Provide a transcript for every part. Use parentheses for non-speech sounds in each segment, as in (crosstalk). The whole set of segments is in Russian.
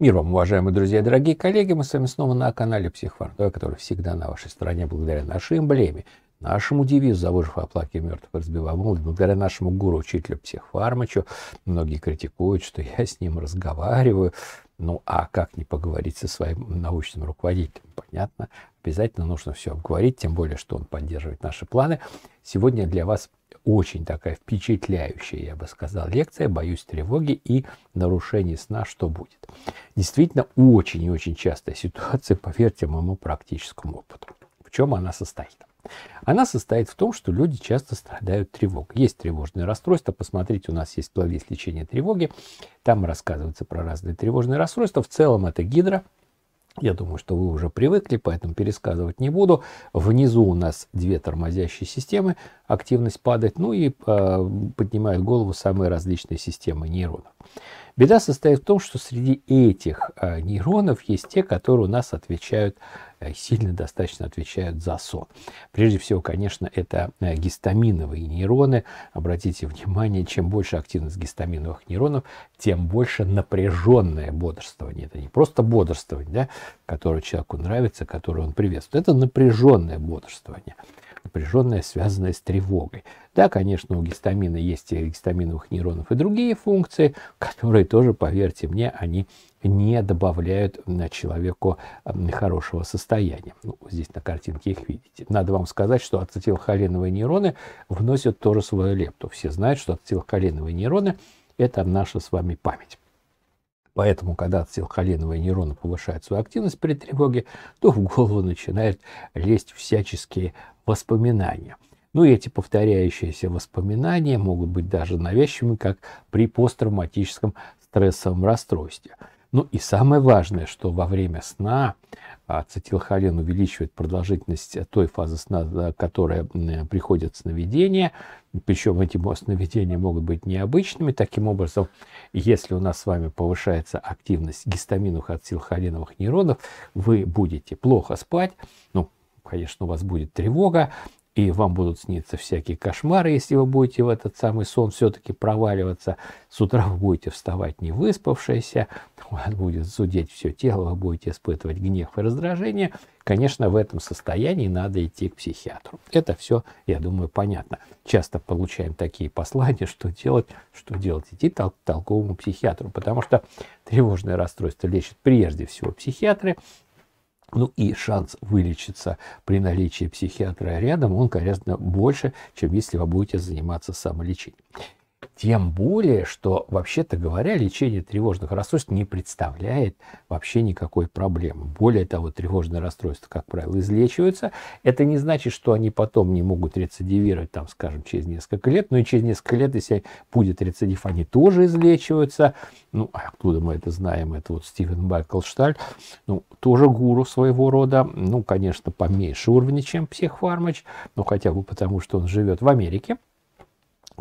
Мир вам, уважаемые друзья и дорогие коллеги. Мы с вами снова на канале Психвартой, который всегда на вашей стороне благодаря нашей эмблеме, нашему девизу «За выжив оплаки мертвых разбиваем молодь», благодаря нашему гуру, учителю Психфармачу. Многие критикуют, что я с ним разговариваю. Ну, а как не поговорить со своим научным руководителем? Понятно, обязательно нужно все обговорить, тем более, что он поддерживает наши планы. Сегодня для вас очень такая впечатляющая, я бы сказал, лекция «Боюсь тревоги и нарушений сна. Что будет?». Действительно, очень и очень частая ситуация, (laughs) поверьте моему практическому опыту. В чем она состоит? Она состоит в том, что люди часто страдают тревогой. Есть тревожные расстройства. Посмотрите, у нас есть плейлист лечения тревоги. Там рассказывается про разные тревожные расстройства. В целом это гидро. Я думаю, что вы уже привыкли, поэтому пересказывать не буду. Внизу у нас две тормозящие системы, активность падает, ну и э, поднимают голову самые различные системы нейронов. Беда состоит в том, что среди этих э, нейронов есть те, которые у нас отвечают, э, сильно достаточно отвечают за сон. Прежде всего, конечно, это э, гистаминовые нейроны. Обратите внимание, чем больше активность гистаминовых нейронов, тем больше напряженное бодрствование. Это не просто бодрствование, да, которое человеку нравится, которое он приветствует. Это напряженное бодрствование напряженная, связанная с тревогой. Да, конечно, у гистамина есть и гистаминовых нейронов и другие функции, которые тоже, поверьте мне, они не добавляют на человеку хорошего состояния. Ну, здесь на картинке их видите. Надо вам сказать, что ацетилхолиновые нейроны вносят тоже свою лепту. Все знают, что ацетилхолиновые нейроны – это наша с вами память. Поэтому, когда ацетилхолиновые нейроны повышают свою активность при тревоге, то в голову начинают лезть всяческие воспоминания. Ну и эти повторяющиеся воспоминания могут быть даже навязчивыми, как при посттравматическом стрессовом расстройстве. Ну и самое важное, что во время сна а, ацетилхолин увеличивает продолжительность той фазы сна, которая приходит сновидение. Причем эти сновидения могут быть необычными. Таким образом, если у нас с вами повышается активность гистаминовых ацетилхолиновых нейронов, вы будете плохо спать, ну, конечно, у вас будет тревога, и вам будут сниться всякие кошмары, если вы будете в этот самый сон все-таки проваливаться. С утра вы будете вставать не выспавшиеся, у вас будет зудеть все тело, вы будете испытывать гнев и раздражение. Конечно, в этом состоянии надо идти к психиатру. Это все, я думаю, понятно. Часто получаем такие послания, что делать, что делать, идти к толковому психиатру, потому что тревожное расстройство лечат прежде всего психиатры, ну и шанс вылечиться при наличии психиатра рядом, он, конечно, больше, чем если вы будете заниматься самолечением. Тем более, что, вообще-то говоря, лечение тревожных расстройств не представляет вообще никакой проблемы. Более того, тревожные расстройства, как правило, излечиваются. Это не значит, что они потом не могут рецидивировать, там, скажем, через несколько лет. Но и через несколько лет, если будет рецидив, они тоже излечиваются. Ну, а откуда мы это знаем? Это вот Стивен Байклшталь, ну, тоже гуру своего рода. Ну, конечно, поменьше уровня, чем психфармач, но ну, хотя бы потому, что он живет в Америке.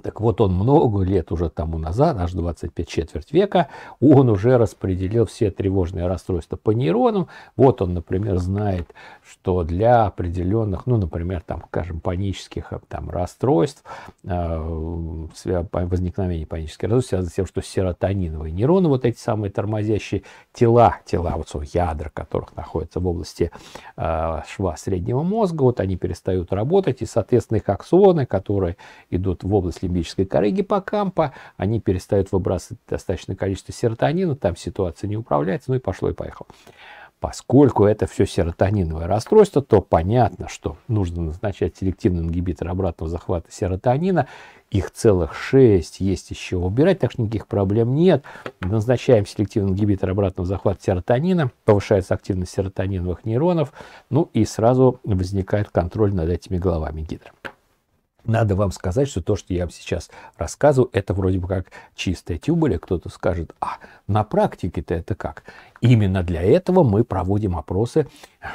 Так вот он много лет уже тому назад, аж 25 четверть века, он уже распределил все тревожные расстройства по нейронам. Вот он, например, знает, что для определенных, ну, например, там, скажем, панических э, там, расстройств, э, возникновение панических расстройств связано с тем, что серотониновые нейроны, вот эти самые тормозящие тела, тела, вот ядра которых находятся в области э, шва среднего мозга, вот они перестают работать, и, соответственно, их аксоны, которые идут в область лимбической коры гиппокампа, они перестают выбрасывать достаточное количество серотонина, там ситуация не управляется, ну и пошло и поехало. Поскольку это все серотониновое расстройство, то понятно, что нужно назначать селективный ингибитор обратного захвата серотонина. Их целых 6 есть еще убирать, так что никаких проблем нет. Назначаем селективный ингибитор обратного захвата серотонина, повышается активность серотониновых нейронов, ну и сразу возникает контроль над этими головами гидра. Надо вам сказать, что то, что я вам сейчас рассказываю, это вроде бы как чистая тюболя. Кто-то скажет, а на практике-то это как? Именно для этого мы проводим опросы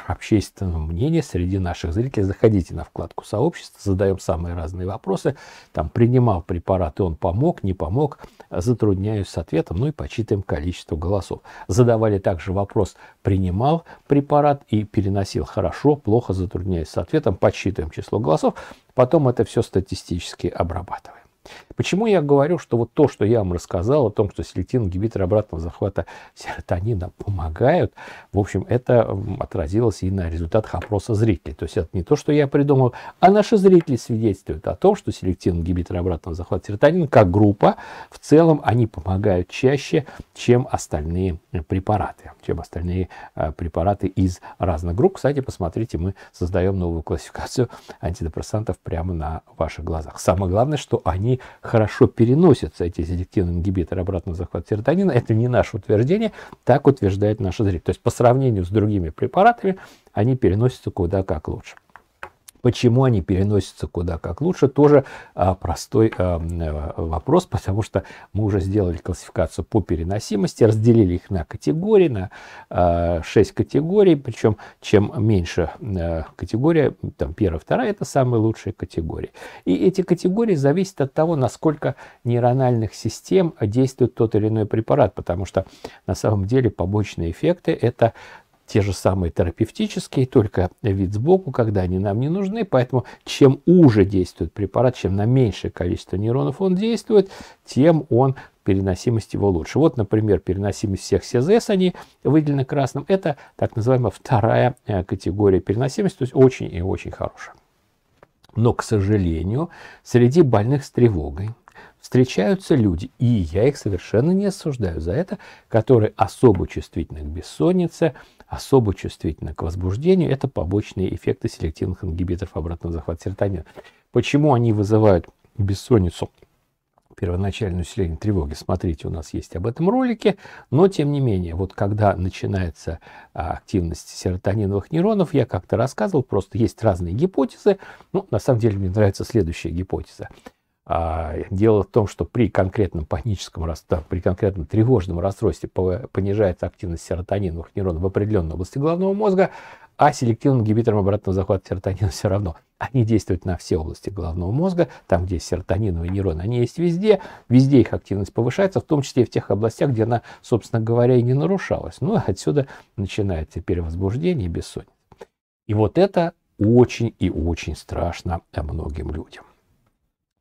общественного мнения среди наших зрителей. Заходите на вкладку сообщества, задаем самые разные вопросы. Там принимал препарат, и он помог, не помог. Затрудняюсь с ответом, ну и почитаем количество голосов. Задавали также вопрос, принимал препарат и переносил хорошо, плохо, затрудняюсь с ответом. Подсчитываем число голосов. Потом это все статистически обрабатываем. Почему я говорю, что вот то, что я вам рассказал о том, что селектин ингибиторы обратного захвата серотонина помогают, в общем, это отразилось и на результатах опроса зрителей. То есть это не то, что я придумал, а наши зрители свидетельствуют о том, что селектин ингибиторы обратного захвата серотонина как группа, в целом они помогают чаще, чем остальные препараты, чем остальные э, препараты из разных групп. Кстати, посмотрите, мы создаем новую классификацию антидепрессантов прямо на ваших глазах. Самое главное, что они они хорошо переносятся, эти селективные ингибиторы обратного захвата серотонина. Это не наше утверждение, так утверждает наша зрение. То есть по сравнению с другими препаратами они переносятся куда как лучше. Почему они переносятся куда как лучше, тоже а, простой а, э, вопрос, потому что мы уже сделали классификацию по переносимости, разделили их на категории, на а, 6 категорий, причем чем меньше а, категория, там первая, вторая, это самые лучшие категории. И эти категории зависят от того, насколько нейрональных систем действует тот или иной препарат, потому что на самом деле побочные эффекты это те же самые терапевтические, только вид сбоку, когда они нам не нужны. Поэтому чем уже действует препарат, чем на меньшее количество нейронов он действует, тем он переносимость его лучше. Вот, например, переносимость всех СЗС, они выделены красным. Это так называемая вторая э, категория переносимости, то есть очень и очень хорошая. Но, к сожалению, среди больных с тревогой встречаются люди, и я их совершенно не осуждаю за это, которые особо чувствительны к бессоннице, особо чувствительна к возбуждению, это побочные эффекты селективных ингибиторов обратного захвата серотонина. Почему они вызывают бессонницу? первоначальное усиление тревоги. Смотрите, у нас есть об этом ролике. Но, тем не менее, вот когда начинается а, активность серотониновых нейронов, я как-то рассказывал, просто есть разные гипотезы. Ну, на самом деле, мне нравится следующая гипотеза. А, дело в том, что при конкретном паническом расстройстве, при конкретном тревожном расстройстве понижается активность серотониновых нейронов в определенной области головного мозга, а селективным ингибиторам обратного захвата серотонина (laughs) все равно. Они действуют на все области головного мозга, там, где серотониновые нейроны, они есть везде, везде их активность повышается, в том числе и в тех областях, где она, собственно говоря, и не нарушалась. Ну и отсюда начинается перевозбуждение и бессонница. И вот это очень и очень страшно многим людям.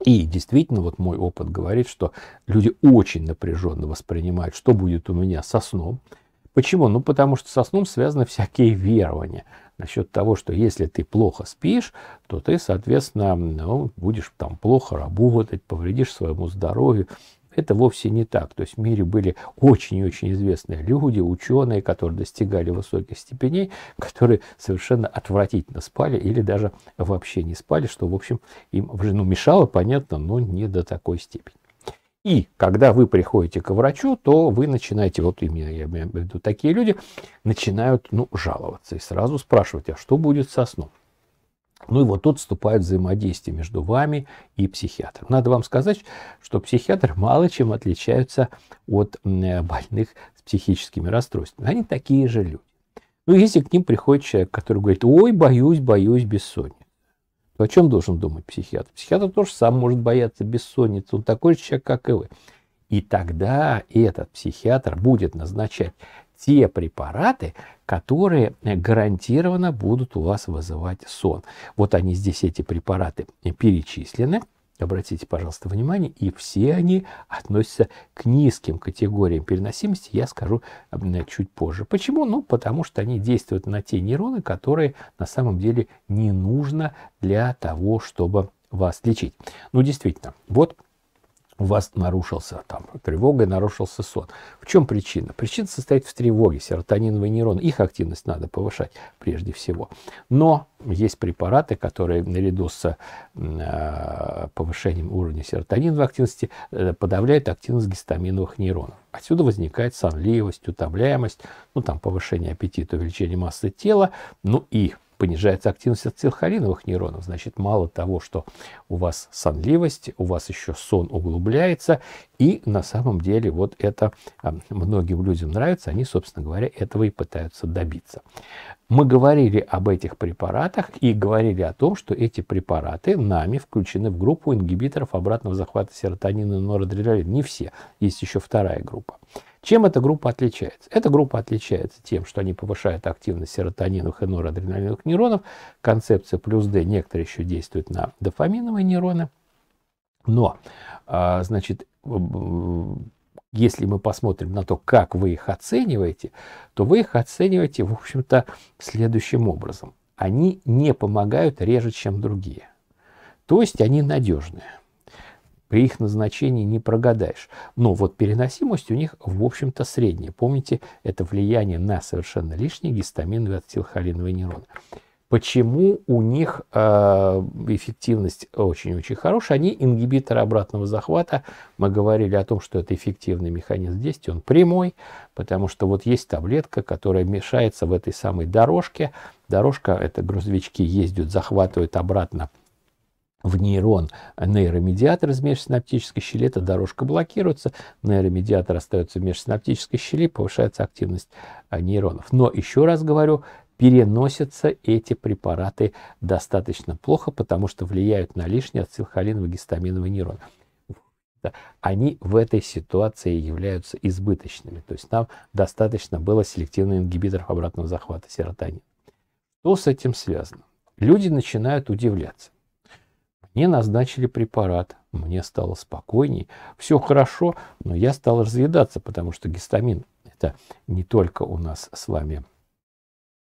И действительно, вот мой опыт говорит, что люди очень напряженно воспринимают, что будет у меня со сном. Почему? Ну, потому что со сном связаны всякие верования насчет того, что если ты плохо спишь, то ты, соответственно, ну, будешь там плохо работать, повредишь своему здоровью это вовсе не так. То есть в мире были очень и очень известные люди, ученые, которые достигали высоких степеней, которые совершенно отвратительно спали или даже вообще не спали, что, в общем, им в ну, мешало, понятно, но не до такой степени. И когда вы приходите к врачу, то вы начинаете, вот именно я имею в виду такие люди, начинают ну, жаловаться и сразу спрашивать, а что будет со сном? Ну и вот тут вступает взаимодействие между вами и психиатром. Надо вам сказать, что психиатры мало чем отличаются от э, больных с психическими расстройствами. Они такие же люди. Но ну, если к ним приходит человек, который говорит, ой, боюсь, боюсь бессонницы, то о чем должен думать психиатр? Психиатр тоже сам может бояться бессонницы, он такой же человек, как и вы. И тогда этот психиатр будет назначать те препараты, которые э, гарантированно будут у вас вызывать сон. Вот они здесь, эти препараты, э, перечислены. Обратите, пожалуйста, внимание, и все они относятся к низким категориям переносимости, я скажу э, чуть позже. Почему? Ну, потому что они действуют на те нейроны, которые на самом деле не нужно для того, чтобы вас лечить. Ну, действительно, вот у вас нарушился там тревога нарушился сон. В чем причина? Причина состоит в тревоге, серотониновые нейроны. Их активность надо повышать прежде всего. Но есть препараты, которые наряду с э, повышением уровня серотониновой активности э, подавляют активность гистаминовых нейронов. Отсюда возникает сонливость, утомляемость, ну там повышение аппетита, увеличение массы тела, ну и понижается активность ацетилхолиновых нейронов. Значит, мало того, что у вас сонливость, у вас еще сон углубляется, и на самом деле вот это а, многим людям нравится, они, собственно говоря, этого и пытаются добиться. Мы говорили об этих препаратах и говорили о том, что эти препараты нами включены в группу ингибиторов обратного захвата серотонина и норадреналина. Не все, есть еще вторая группа. Чем эта группа отличается? Эта группа отличается тем, что они повышают активность серотониновых и норадреналиновых нейронов. Концепция плюс D некоторые еще действуют на дофаминовые нейроны. Но, а, значит, если мы посмотрим на то, как вы их оцениваете, то вы их оцениваете, в общем-то, следующим образом. Они не помогают реже, чем другие. То есть они надежные при их назначении не прогадаешь. Но вот переносимость у них, в общем-то, средняя. Помните, это влияние на совершенно лишние гистаминовые ацетилхолиновые нейроны. Почему у них э, эффективность очень-очень хорошая? Они ингибиторы обратного захвата. Мы говорили о том, что это эффективный механизм действия, он прямой, потому что вот есть таблетка, которая мешается в этой самой дорожке. Дорожка, это грузовички ездят, захватывают обратно в нейрон нейромедиатор из межсинаптической щели, эта дорожка блокируется, нейромедиатор остается в межсинаптической щели, повышается активность э, нейронов. Но еще раз говорю, переносятся эти препараты достаточно плохо, потому что влияют на лишний ацилхолиновый гистаминовый нейрон. Они в этой ситуации являются избыточными. То есть нам достаточно было селективных ингибиторов обратного захвата серотонина. Что с этим связано? Люди начинают удивляться. Мне назначили препарат, мне стало спокойней, все хорошо, но я стал разъедаться, потому что гистамин – это не только у нас с вами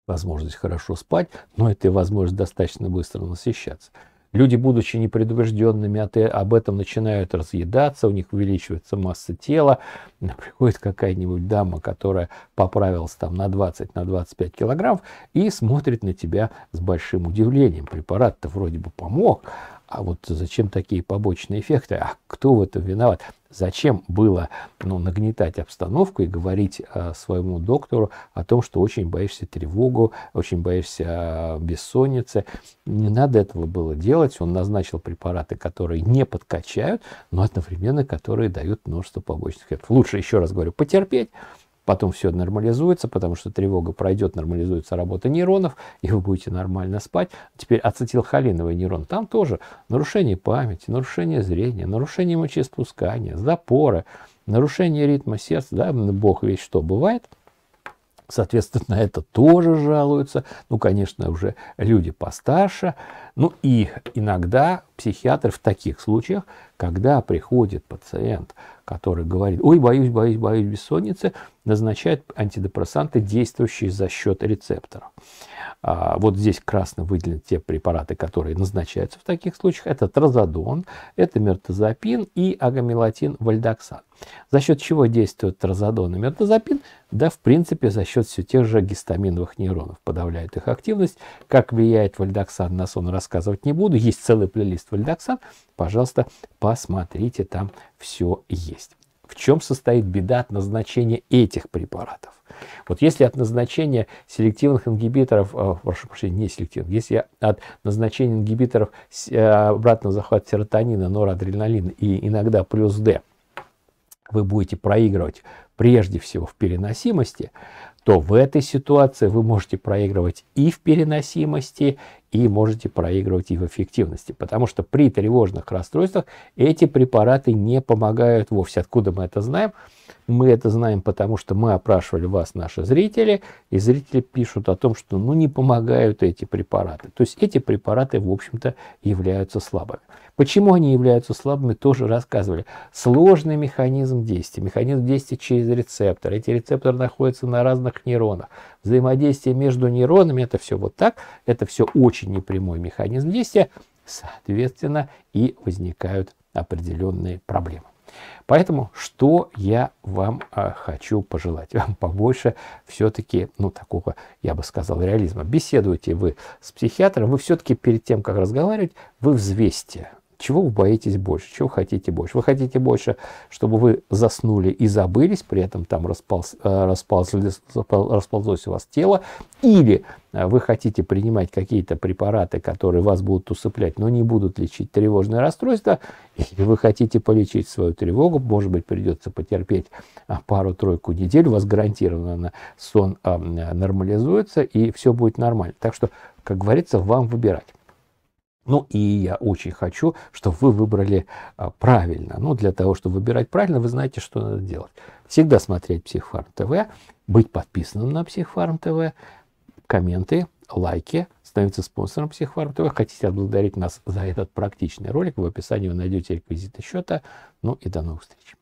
возможность хорошо спать, но это и возможность достаточно быстро насыщаться. Люди, будучи непредубежденными а об этом, начинают разъедаться, у них увеличивается масса тела. (laughs) Приходит какая-нибудь дама, которая поправилась там на 20, на 25 килограммов и смотрит на тебя с большим удивлением. Препарат-то вроде бы помог, а вот зачем такие побочные эффекты? А кто в этом виноват? Зачем было ну, нагнетать обстановку и говорить а, своему доктору о том, что очень боишься тревогу, очень боишься а, бессонницы? Не надо этого было делать. Он назначил препараты, которые не подкачают, но одновременно которые дают множество побочных эффектов. Лучше, еще раз говорю, потерпеть, потом все нормализуется, потому что тревога пройдет, нормализуется работа нейронов, и вы будете нормально спать. Теперь ацетилхолиновый нейрон, там тоже нарушение памяти, нарушение зрения, нарушение мочеиспускания, запоры, нарушение ритма сердца, да, бог весь что бывает – Соответственно, это тоже жалуются. Ну, конечно, уже люди постарше. Ну и иногда психиатр в таких случаях, когда приходит пациент, который говорит, ой, боюсь, боюсь, боюсь бессонницы, назначает антидепрессанты, действующие за счет рецепторов. А, вот здесь красно выделены те препараты, которые назначаются в таких случаях. Это тразодон, это мертозапин и агамелатин вальдоксан. За счет чего действуют тразодон и мертозапин? Да, в принципе, за счет все тех же гистаминовых нейронов. Подавляют их активность. Как влияет вальдоксан на сон, рассказывать не буду. Есть целый плейлист количество лидоксан, пожалуйста, посмотрите, там все есть. В чем состоит беда от назначения этих препаратов? Вот если от назначения селективных ингибиторов, э, прошу прощения, не селективных, если от назначения ингибиторов э, обратного захвата серотонина, норадреналина и иногда плюс D, вы будете проигрывать прежде всего в переносимости, то в этой ситуации вы можете проигрывать и в переносимости, и можете проигрывать и в эффективности, потому что при тревожных расстройствах эти препараты не помогают вовсе. Откуда мы это знаем? Мы это знаем, потому что мы опрашивали вас, наши зрители, и зрители пишут о том, что ну не помогают эти препараты. То есть эти препараты, в общем-то, являются слабыми. Почему они являются слабыми, тоже рассказывали. Сложный механизм действия, механизм действия через рецептор. Эти рецепторы находятся на разных нейронах. Взаимодействие между нейронами, это все вот так, это все очень очень непрямой механизм действия, соответственно, и возникают определенные проблемы. Поэтому, что я вам а, хочу пожелать? Вам побольше все-таки, ну, такого, я бы сказал, реализма. Беседуйте вы с психиатром, вы все-таки перед тем, как разговаривать, вы взвесьте. Чего вы боитесь больше? Чего хотите больше? Вы хотите больше, чтобы вы заснули и забылись, при этом там располз, э, располз, расползлось у вас тело, или э, вы хотите принимать какие-то препараты, которые вас будут усыплять, но не будут лечить тревожное расстройство, или вы хотите полечить свою тревогу, может быть, придется потерпеть э, пару-тройку недель, у вас гарантированно сон нормализуется, и все будет нормально. Так что, как говорится, вам выбирать. Ну и я очень хочу, чтобы вы выбрали а, правильно. Ну для того, чтобы выбирать правильно, вы знаете, что надо делать. Всегда смотреть Психфарм ТВ, быть подписанным на Психфарм ТВ, комменты, лайки, становиться спонсором Психфарм ТВ. Хотите отблагодарить нас за этот практичный ролик, в описании вы найдете реквизиты счета. Ну и до новых встреч.